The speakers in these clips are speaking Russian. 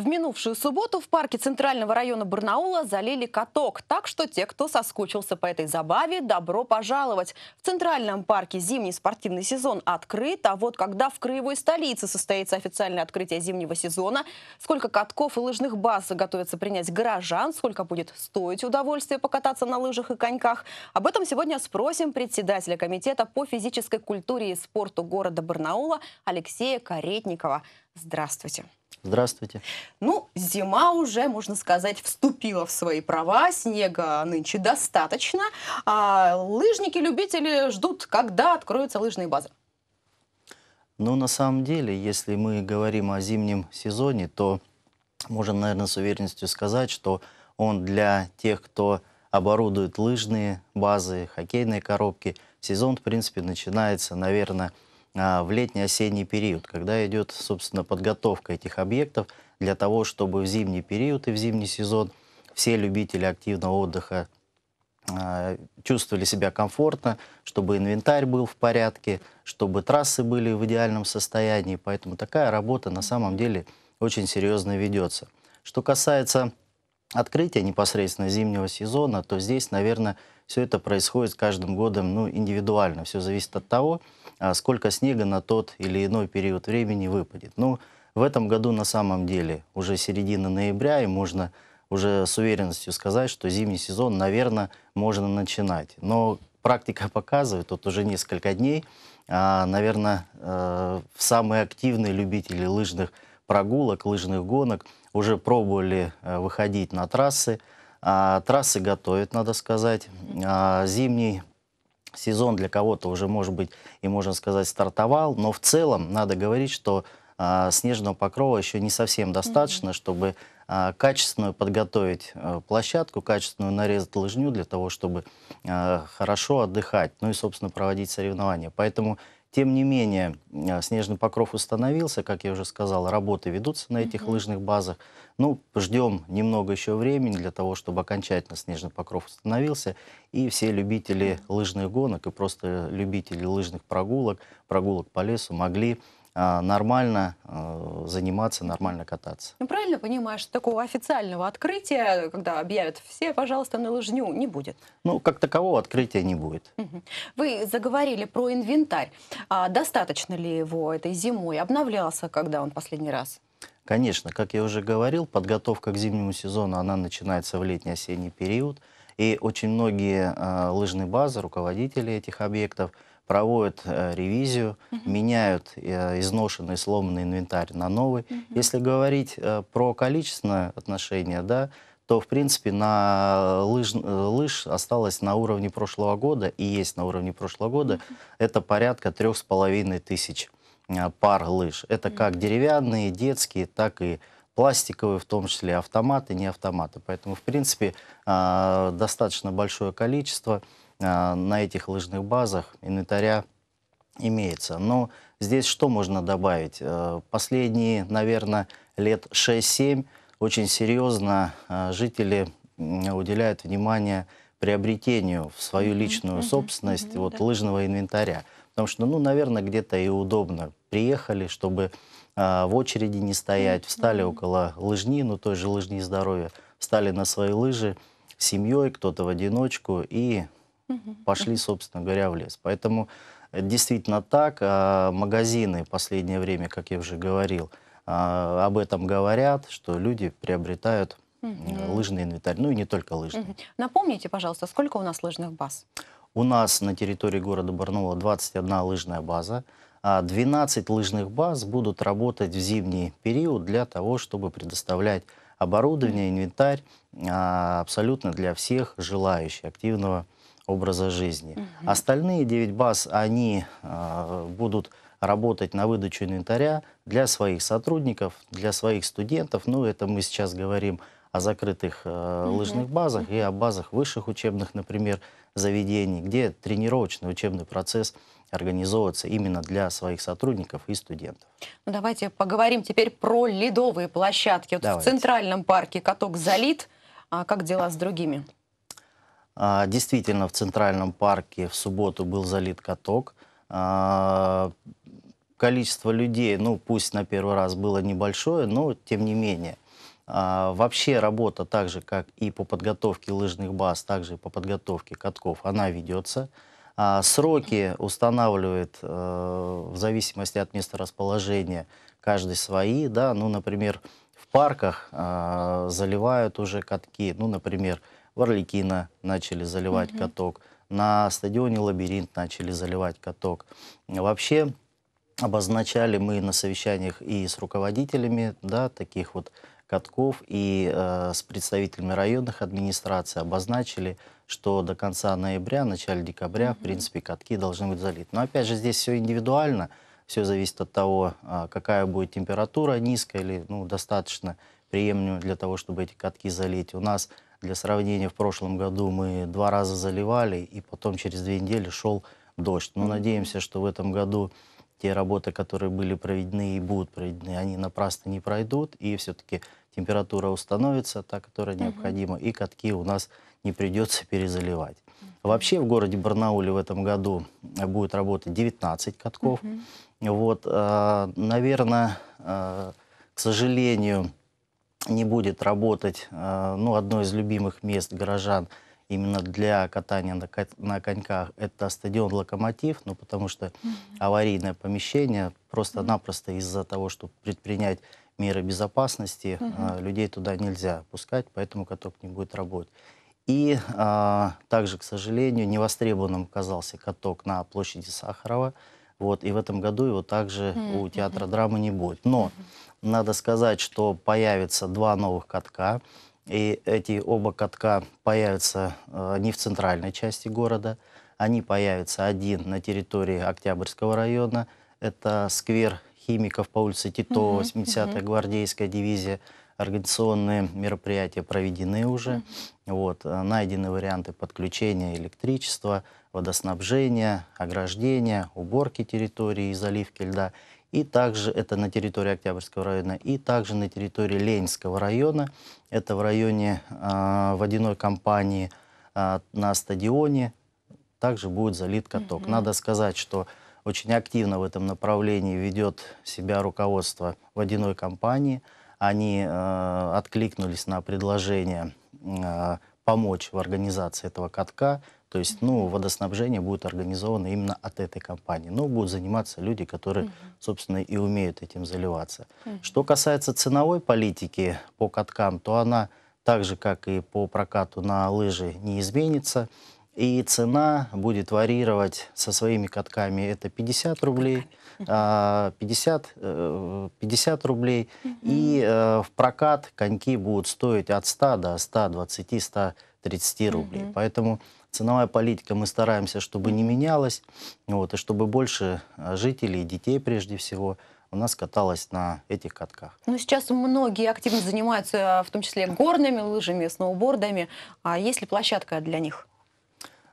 В минувшую субботу в парке Центрального района Барнаула залили каток, так что те, кто соскучился по этой забаве, добро пожаловать. В Центральном парке зимний спортивный сезон открыт, а вот когда в краевой столице состоится официальное открытие зимнего сезона, сколько катков и лыжных баз готовятся принять горожан, сколько будет стоить удовольствие покататься на лыжах и коньках, об этом сегодня спросим председателя комитета по физической культуре и спорту города Барнаула Алексея Каретникова. Здравствуйте. Здравствуйте. Ну, зима уже, можно сказать, вступила в свои права, снега нынче достаточно. А лыжники-любители ждут, когда откроются лыжные базы. Ну, на самом деле, если мы говорим о зимнем сезоне, то можно, наверное, с уверенностью сказать, что он для тех, кто оборудует лыжные базы, хоккейные коробки, сезон, в принципе, начинается, наверное, а, в летний-осенний период, когда идет, собственно, подготовка этих объектов для того, чтобы в зимний период и в зимний сезон все любители активного отдыха а, чувствовали себя комфортно, чтобы инвентарь был в порядке, чтобы трассы были в идеальном состоянии. Поэтому такая работа на самом деле очень серьезно ведется. Что касается открытия непосредственно зимнего сезона, то здесь, наверное, все это происходит с каждым годом ну, индивидуально. Все зависит от того, а, сколько снега на тот или иной период времени выпадет. Ну, в этом году на самом деле уже середина ноября, и можно уже с уверенностью сказать, что зимний сезон, наверное, можно начинать. Но практика показывает, тут уже несколько дней, а, наверное, э, самые активные любители лыжных прогулок, лыжных гонок. Уже пробовали э, выходить на трассы. А, трассы готовят, надо сказать. А, зимний сезон для кого-то уже, может быть, и можно сказать, стартовал. Но в целом надо говорить, что а, снежного покрова еще не совсем достаточно, чтобы качественную подготовить э, площадку, качественную нарезать лыжню для того, чтобы э, хорошо отдыхать, ну и, собственно, проводить соревнования. Поэтому тем не менее, э, снежный покров установился, как я уже сказал, работы ведутся на этих угу. лыжных базах. Ну, ждем немного еще времени для того, чтобы окончательно снежный покров установился, и все любители лыжных гонок и просто любители лыжных прогулок, прогулок по лесу могли а, нормально а, заниматься, нормально кататься. Ну, правильно понимаешь, такого официального открытия, когда объявят все, пожалуйста, на лыжню, не будет? Ну, как такового открытия не будет. Вы заговорили про инвентарь. А достаточно ли его этой зимой? Обновлялся, когда он последний раз? Конечно, как я уже говорил, подготовка к зимнему сезону, она начинается в летний-осенний период. И очень многие э, а, лыжные базы, руководители этих объектов – проводят э, ревизию, угу. меняют э, изношенный, сломанный инвентарь на новый. Угу. Если говорить э, про количественное отношение, да, то, в принципе, на лыж, э, лыж осталось на уровне прошлого года, и есть на уровне прошлого года, mm это порядка трех с половиной тысяч э, пар лыж. Это mm как деревянные, детские, так и пластиковые, в том числе автоматы, не автоматы. Поэтому, в принципе, э, достаточно большое количество. А, на этих лыжных базах инвентаря имеется. Но здесь что можно добавить? Э, последние, наверное, лет 6-7 очень серьезно а, жители уделяют внимание приобретению в свою личную mm -hmm. собственность mm -hmm. вот, лыжного инвентаря. Потому что, ну, наверное, где-то и удобно. Приехали, чтобы а, в очереди не стоять, встали около лыжни, ну, той же лыжни здоровья, встали на свои лыжи с семьей, кто-то в одиночку, и угу. пошли, собственно говоря, в лес. Поэтому э, действительно так. А, магазины в последнее время, как я уже говорил, а, об этом говорят, что люди приобретают угу. лыжный инвентарь. Ну и не только лыжный. Угу. Напомните, пожалуйста, сколько у нас лыжных баз? У нас на территории города Барнаула 21 лыжная база. 12 а, лыжных баз будут работать в зимний период для того, чтобы предоставлять оборудование, инвентарь абсолютно для всех желающих активного образа жизни. Угу. Остальные 9 баз, они э, будут работать на выдачу инвентаря для своих сотрудников, для своих студентов. Ну, это мы сейчас говорим о закрытых э, лыжных базах и о базах высших учебных, например, заведений, где тренировочный учебный процесс организовываться именно для своих сотрудников и студентов. Ну, давайте поговорим теперь про ледовые площадки. Вот в Центральном парке каток залит. А как дела с другими? А, действительно, в Центральном парке в субботу был залит каток. А, количество людей, ну пусть на первый раз было небольшое, но тем не менее. А, вообще работа, так же как и по подготовке лыжных баз, также и по подготовке катков, она ведется. Сроки устанавливает э, в зависимости от места расположения каждый свои. Да? Ну, например, в парках заливают уже катки, ну, например, Варликина начали заливать угу. каток, на стадионе «Лабиринт» начали заливать каток. Вообще обозначали мы на совещаниях и с руководителями да, таких вот катков, и э, с представителями районных администраций обозначили, что до конца ноября, начале декабря, угу. в принципе, катки должны быть залиты. Но опять же, здесь все индивидуально, все зависит от того, а, какая будет температура, низкая или ну, достаточно приемлемая для того, чтобы эти катки залить. У нас для сравнения, в прошлом году мы два раза заливали, и потом через две недели шел дождь. Но надеемся, что в этом году те работы, которые были проведены и будут проведены, они напрасно не пройдут, и все-таки температура установится, та, которая необходима, и катки у нас не придется перезаливать. Вообще в городе Барнауле в этом году будет работать 19 катков. Угу. Вот, а, наверное, а, к сожалению, не будет работать э, ну, одно из любимых мест горожан именно для катания на, коньках, это стадион «Локомотив», ну, потому что аварийное помещение просто-напросто из-за того, чтобы предпринять меры безопасности, э, людей туда нельзя пускать, поэтому каток не будет работать. И а, также, к сожалению, невостребованным оказался каток на площади Сахарова. Вот, и в этом году его также у театра драмы не будет. Но надо сказать, что появится два новых катка, и эти оба катка появятся э, не в центральной части города, они появятся один на территории Октябрьского района, это сквер химиков по улице Титова, 80-я mm гвардейская дивизия, организационные мероприятия проведены уже, mm вот, э, найдены варианты подключения электричества, водоснабжения, ограждения, уборки территории и заливки льда и также это на территории Октябрьского района, и также на территории Ленинского района, это в районе э, а, водяной компании э, на стадионе, также будет залит каток. Угу. Надо сказать, что очень активно в этом направлении ведет себя руководство водяной компании. Они э, откликнулись на предложение э, помочь в организации этого катка, то есть, ну, водоснабжение будет организовано именно от этой компании. Но будут заниматься люди, которые, собственно, и умеют этим заливаться. Что касается ценовой политики по каткам, то она так же, как и по прокату на лыжи, не изменится. И цена будет варьировать со своими катками. Это 50 рублей, 50, а, 50 э, рублей. И э, в прокат коньки будут стоить от 100 до 120-130 рублей. Поэтому Ценовая политика мы стараемся, чтобы не менялась, вот, и чтобы больше э, жителей, детей прежде всего, у нас каталась на этих катках. Ну, сейчас многие активно занимаются, э, в том числе горными лыжами, сноубордами. А есть ли площадка для них?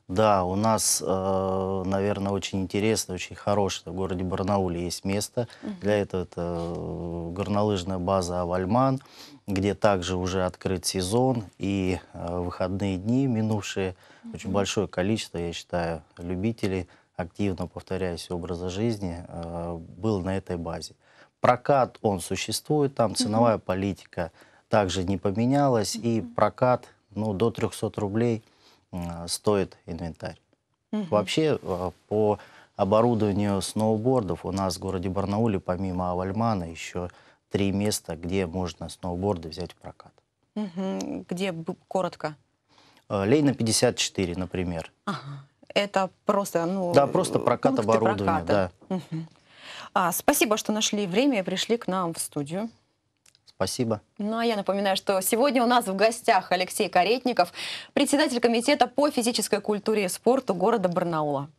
Да, у нас, э, наверное, очень интересно, очень хорошее в городе Барнауле есть место. Угу. Для этого это э, горнолыжная база «Авальман», где также уже открыт сезон и э, выходные дни минувшие. Угу. Очень большое количество, я считаю, любителей, активно повторяясь образа жизни, был на этой базе. Прокат, он существует там, ценовая угу. политика также не поменялась, угу. и прокат, ну, до 300 рублей – а, стоит инвентарь. Угу. Вообще а, по оборудованию сноубордов у нас в городе Барнауле помимо Авальмана еще три места, где можно сноуборды взять в прокат. Угу. Где коротко? А, Лейна 54, например. Ага. Это просто, ну... Да, просто прокат оборудования, проката. да. Угу. А, спасибо, что нашли время и пришли к нам в студию. Спасибо. Ну а я напоминаю, что сегодня у нас в гостях Алексей Каретников, председатель комитета по физической культуре и спорту города Барнаула.